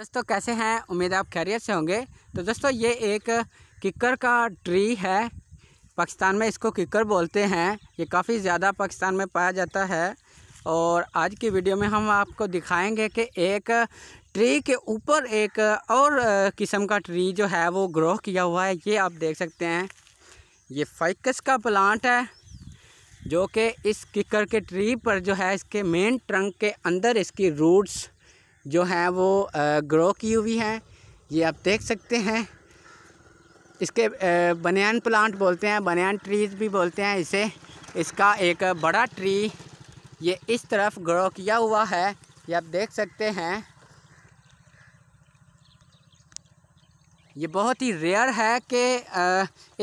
दोस्तों कैसे हैं उम्मीद है आप खैरियत से होंगे तो दोस्तों ये एक किकर का ट्री है पाकिस्तान में इसको किकर बोलते हैं ये काफ़ी ज़्यादा पाकिस्तान में पाया जाता है और आज की वीडियो में हम आपको दिखाएंगे कि एक ट्री के ऊपर एक और किस्म का ट्री जो है वो ग्रो किया हुआ है ये आप देख सकते हैं ये फाइकस का प्लांट है जो कि इस किकर के ट्री पर जो है इसके मेन ट्रंक के अंदर इसकी रूट्स जो हैं वो ग्रो की हुई हैं ये आप देख सकते हैं इसके बनियान प्लांट बोलते हैं बनियान ट्रीज़ भी बोलते हैं इसे इसका एक बड़ा ट्री ये इस तरफ ग्रो किया हुआ है ये आप देख सकते हैं ये बहुत ही रेयर है कि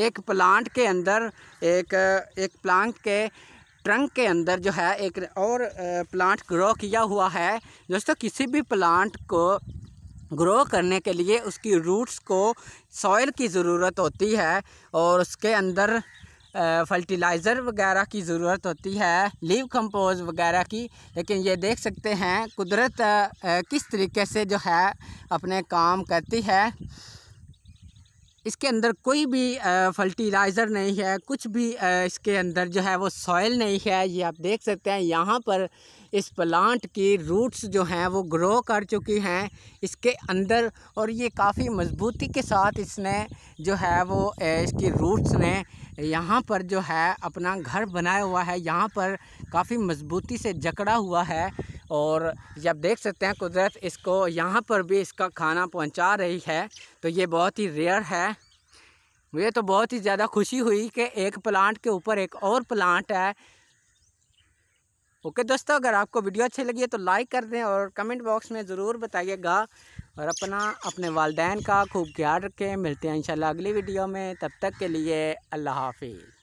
एक प्लांट के अंदर एक एक प्लांट के ट्रंक के अंदर जो है एक और प्लांट ग्रो किया हुआ है दोस्तों किसी भी प्लांट को ग्रो करने के लिए उसकी रूट्स को सॉइल की ज़रूरत होती है और उसके अंदर फर्टिलाइज़र वगैरह की ज़रूरत होती है लीव कंपोज वगैरह की लेकिन ये देख सकते हैं कुदरत किस तरीके से जो है अपने काम करती है इसके अंदर कोई भी फर्टिलाइज़र नहीं है कुछ भी इसके अंदर जो है वो सॉइल नहीं है ये आप देख सकते हैं यहाँ पर इस प्लांट की रूट्स जो हैं वो ग्रो कर चुकी हैं इसके अंदर और ये काफ़ी मजबूती के साथ इसने जो है वो इसकी रूट्स ने यहाँ पर जो है अपना घर बनाया हुआ है यहाँ पर काफ़ी मजबूती से जकड़ा हुआ है और जब देख सकते हैं कुदरत इसको यहाँ पर भी इसका खाना पहुँचा रही है तो ये बहुत ही रेयर है मुझे तो बहुत ही ज़्यादा खुशी हुई कि एक प्लांट के ऊपर एक और प्लांट है ओके दोस्तों अगर आपको वीडियो अच्छी लगी है तो लाइक कर दें और कमेंट बॉक्स में ज़रूर बताइएगा और अपना अपने वालदेन का खूब ख्याल रखें मिलते हैं इंशाल्लाह अगली वीडियो में तब तक के लिए अल्लाह हाफिज़